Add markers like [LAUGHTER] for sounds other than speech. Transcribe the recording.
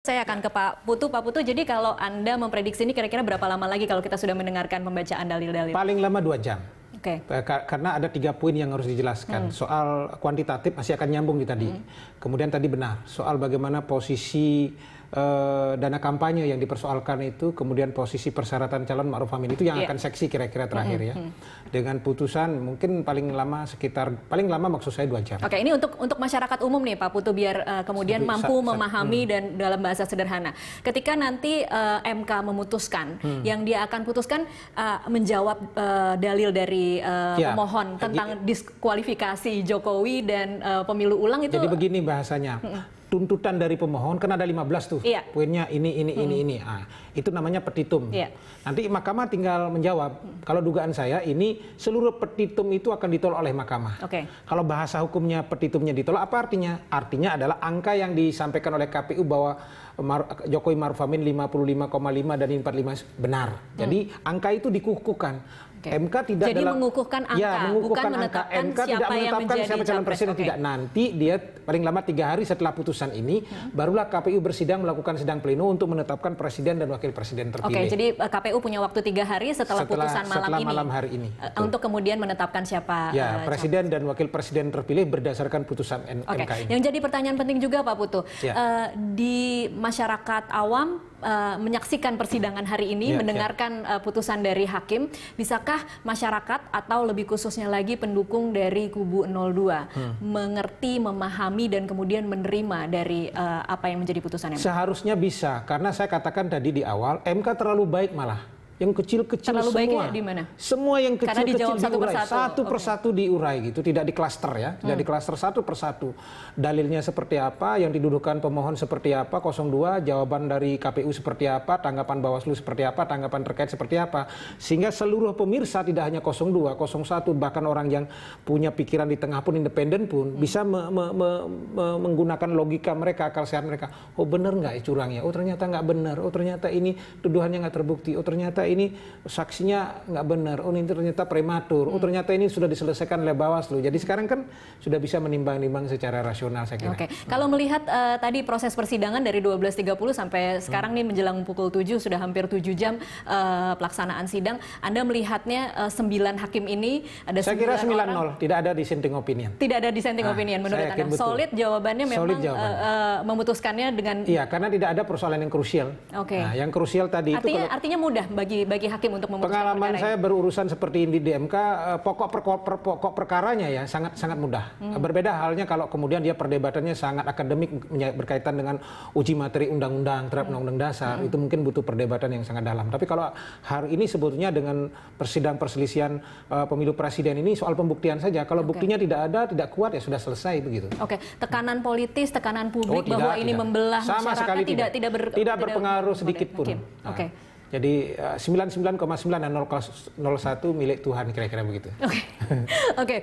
Saya akan ke Pak Putu. Pak Putu, jadi kalau Anda memprediksi ini kira-kira berapa lama lagi kalau kita sudah mendengarkan pembacaan dalil-dalil? Paling lama dua jam. Oke. Okay. Eh, karena ada tiga poin yang harus dijelaskan. Hmm. Soal kuantitatif masih akan nyambung di tadi. Hmm. Kemudian tadi benar, soal bagaimana posisi uh, dana kampanye yang dipersoalkan itu kemudian posisi persyaratan calon Ma'ruf Amin itu yang yeah. akan seksi kira-kira terakhir mm-hmm. ya mm. dengan putusan mungkin paling lama sekitar paling lama maksud saya dua jam. Oke okay, ini untuk untuk masyarakat umum nih Pak Putu biar uh, kemudian mampu sa- memahami hmm. dan dalam bahasa sederhana ketika nanti uh, eh, MK memutuskan hmm. yang dia akan putuskan uh, menjawab uh, dalil dari uh, yeah. pemohon tentang diskualifikasi Jokowi dan uh, pemilu ulang itu. Jadi begini bahasanya tuntutan dari pemohon kan ada 15 tuh yeah. poinnya ini ini hmm. ini ini ah itu namanya petitum yeah. nanti mahkamah tinggal menjawab hmm. kalau dugaan saya ini seluruh petitum itu akan ditolak oleh mahkamah okay. kalau bahasa hukumnya petitumnya ditolak apa artinya artinya adalah angka yang disampaikan oleh KPU bahwa Mar Jokowi Maruf Amin 55,5 dan 45 benar hmm. jadi hmm. angka itu dikukuhkan Okay. MK tidak Jadi dalam, ya, mengukuhkan angka, ya, mengukuhkan bukan angka. MK siapa tidak menetapkan yang siapa calon presiden okay. tidak. Nanti dia paling lama tiga hari setelah putusan ini, hmm. barulah KPU bersidang melakukan sidang pleno untuk menetapkan presiden dan wakil presiden terpilih. Oke, okay, jadi eh, KPU punya waktu tiga hari setelah, setelah putusan malam setelah ini. hari ini. Uh, Untuk kemudian menetapkan siapa. Eh, ya, uh, presiden dan wakil presiden terpilih berdasarkan putusan N okay. MK ini. Yang jadi pertanyaan penting juga Pak Putu, ya. uh, di masyarakat awam Eh, menyaksikan persidangan hari ini, ya, mendengarkan ya. putusan dari hakim, bisakah masyarakat atau lebih khususnya lagi pendukung dari kubu 02 hmm. mengerti, memahami dan kemudian menerima dari uh, apa yang menjadi putusan MK? Seharusnya bisa karena saya katakan tadi di awal MK terlalu baik malah yang kecil-kecil Terlalu semua. di mana? Semua yang kecil-kecil satu diurai. Persatu, satu persatu okay. diurai gitu, tidak di klaster ya. Tidak hmm. di klaster satu persatu. Dalilnya seperti apa, yang didudukan pemohon seperti apa, 02, jawaban dari KPU seperti apa, tanggapan Bawaslu seperti apa, tanggapan terkait seperti apa. Sehingga seluruh pemirsa tidak hanya 02, 01, bahkan orang yang punya pikiran di tengah pun independen pun hmm. bisa me me me me menggunakan logika mereka, akal sehat mereka. Oh benar nggak ya curangnya? Oh ternyata nggak benar. Oh ternyata ini tuduhannya nggak terbukti. Oh ternyata ini saksinya nggak benar, oh ini ternyata prematur, oh hmm. ternyata ini sudah diselesaikan oleh Bawaslu. Jadi sekarang kan sudah bisa menimbang-nimbang secara rasional saya kira. Oke, okay. kalau hmm. melihat uh, tadi proses persidangan dari 12.30 sampai hmm. sekarang hmm. nih menjelang pukul 7 sudah hampir 7 jam uh, pelaksanaan sidang, Anda melihatnya uh, eh, 9 hakim ini ada Saya kira 9-0, tidak ada dissenting opinion. Tidak ada dissenting nah, opinion menurut Anda. Betul. Solid jawabannya memang Solid jawabannya. Uh, uh, memutuskannya dengan Iya, karena tidak ada persoalan yang krusial. Oke. Okay. Nah, yang krusial tadi artinya, itu kalau... artinya mudah bagi bagi hakim untuk memutuskan Pengalaman saya ini? berurusan seperti ini di MK, eh, pokok, per, per, pokok perkaranya ya sangat sangat mudah. Hmm. Berbeda halnya kalau kemudian dia perdebatannya sangat akademik berkaitan dengan uji materi undang-undang terhadap hmm. undang-undang hmm. dasar, hmm. itu mungkin butuh perdebatan yang sangat dalam. Tapi kalau hari ini sebetulnya dengan persidang perselisihan uh, pemilu presiden ini soal pembuktian saja. Kalau okay. buktinya tidak ada, tidak kuat ya sudah selesai begitu. Oke, okay. tekanan politis, tekanan publik oh, tidak, bahwa tidak. ini membelah Sama masyarakat tidak tidak, tidak, ber, tidak berpengaruh sedikit pun. Oke. Okay. Nah. Okay. Jadi 99,9 eh, dan 0,01 milik Tuhan kira-kira begitu. Oke. Okay. [LAUGHS] Oke. Okay.